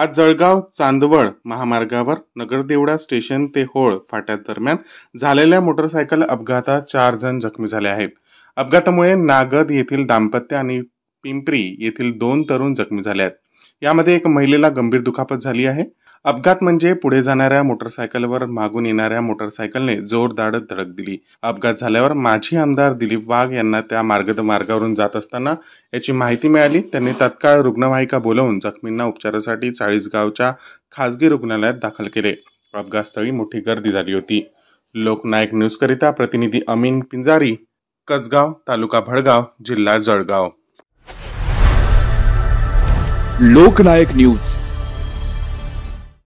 आज जळगाव चांदवड महामार्गावर नगरदेवडा स्टेशन ते होळ दरम्यान झालेल्या मोटरसायकल अपघातात चार जण जखमी झाले आहेत अपघातामुळे नागद येथील दाम्पत्य आणि पिंपरी येथील दोन तरुण जखमी झाले आहेत यामध्ये एक महिलेला गंभीर दुखापत झाली आहे अपघात म्हणजे पुढे जाणाऱ्या मोटरसायकलवर मागून येणाऱ्या मोटरसायकलने जोरदार धडक दिली अपघात झाल्यावर माजी आमदार दिलीप वाघ यांना त्या मार्गद मार्गावरून जात असताना याची माहिती मिळाली त्यांनी तत्काळ रुग्णवाहिका बोलवून जखमींना उपचारासाठी चाळीसगावच्या खासगी रुग्णालयात दाखल केले अपघातस्थळी मोठी गर्दी झाली होती लोकनायक न्यूजकरिता प्रतिनिधी अमीन पिंजारी कचगाव तालुका भडगाव जिल्हा जळगाव लोकनायक न्यूज